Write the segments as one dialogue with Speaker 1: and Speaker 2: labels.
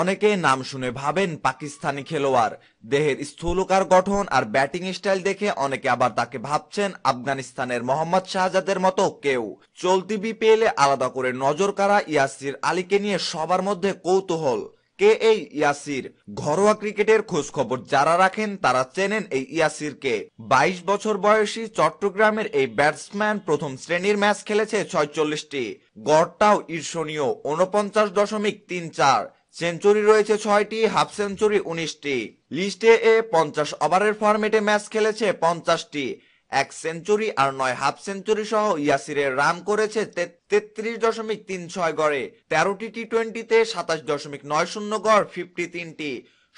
Speaker 1: অনেকে নাম শুনে ভাবেন পাকিস্তানি খেলোয়াড় দেহের স্থূলকার গঠন আর ব্যাটিং স্টাইল দেখে অনেকে আবার তাকে ভাবছেন আফগানিস্তানের মোহাম্মদ শাহজাদের মতো কেউ চলতি বিপিএলে আলাদা করে নজর কারা ইয়াসির আলীকে নিয়ে সবার মধ্যে কৌতূহল কে এই ইয়াসির ঘরোয়া ক্রিকেটের খোঁজ খবর যারা রাখেন তারা চেনেন এই ইয়াসিরকে বাইশ বছর বয়সী চট্টগ্রামের এই ব্যাটসম্যান প্রথম শ্রেণীর ম্যাচ খেলেছে ছয়চল্লিশটি গড়টাও ঈর্ষণীয় উনপঞ্চাশ দশমিক তিন চার সেঞ্চুরি রয়েছে ছয়টি হাফ সেঞ্চুরি উনিশটি লিস্টে এ পঞ্চাশ ওভারের ফর্মেটে ম্যাচ খেলেছে পঞ্চাশটি এক সেঞ্চুরি আর নয় হাফ সেঞ্চুরি সহ ইয়াসিরের রান করেছে তেত্রিশ দশমিক তিন ছয় গড়ে তেরোটি টি টোয়েন্টিতে সাতাশ দশমিক নয় শূন্য গড় ফিফটি তিনটি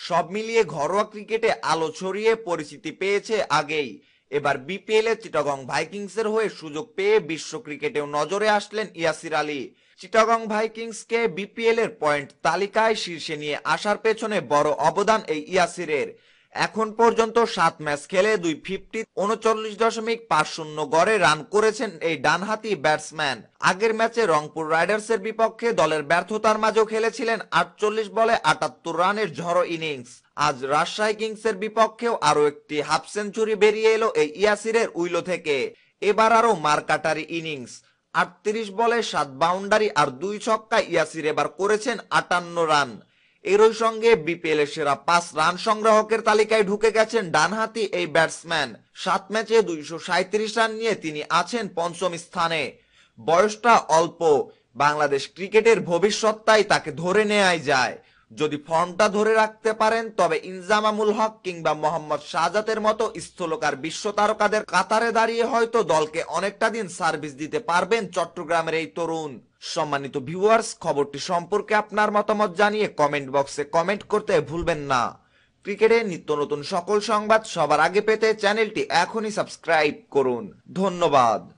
Speaker 1: সব মিলিয়ে ঘরোয়া ক্রিকেটে আলো ছড়িয়ে পরিচিতি পেয়েছে আগেই এবার বিপিএল এ চিটাগং ভাইকিংস এর হয়ে সুযোগ পেয়ে বিশ্ব ক্রিকেটেও নজরে আসলেন ইয়াসির আলী চিটাগং কে বিপিএল এর পয়েন্ট তালিকায় শীর্ষে নিয়ে আসার পেছনে বড় অবদান এই ইয়াসিরের এখন পর্যন্ত সাত ম্যাচ খেলে দুই ফিফটি উনচল্লিশ দশমিক পাঁচ শূন্য গড়ে রান করেছেন এই ডানহাতি ব্যাটসম্যান আগের ম্যাচে রংপুর রাইডার্সের বিপক্ষে দলের ব্যর্থতার মাঝেও খেলেছিলেন আটচল্লিশ বলে আটাত্তর রানের ঝড়ো ইনিংস আজ রাজশাহী কিংসের বিপক্ষেও আরও একটি হাফ সেঞ্চুরি বেরিয়ে এলো এই ইয়াসিরের উইলো থেকে এবার আরও মারকাটারি ইনিংস আটত্রিশ বলে সাত বাউন্ডারি আর দুই ছক্কা ইয়াসির এবার করেছেন আটান্ন রান এরই সঙ্গে বিপিএল এর সেরা পাঁচ রান সংগ্রাহকের তালিকায় ঢুকে গেছেন ডানহাতি এই ব্যাটসম্যান সাত ম্যাচে দুইশো রান নিয়ে তিনি আছেন পঞ্চম স্থানে বয়সটা অল্প বাংলাদেশ ক্রিকেটের ভবিষ্যৎটাই তাকে ধরে নেয়াই যায় যদি ফর্মটা ধরে রাখতে পারেন তবে ইনজামামুল হক কিংবা মোহাম্মদ শাহজাতের মতো স্থলকার বিশ্ব তারকাদের কাতারে দাঁড়িয়ে হয়তো দলকে অনেকটা দিন সার্ভিস দিতে পারবেন চট্টগ্রামের এই তরুণ সম্মানিত ভিউয়ার্স খবরটি সম্পর্কে আপনার মতামত জানিয়ে কমেন্ট বক্সে কমেন্ট করতে ভুলবেন না ক্রিকেটে নিত্য নতুন সকল সংবাদ সবার আগে পেতে চ্যানেলটি এখনই সাবস্ক্রাইব করুন ধন্যবাদ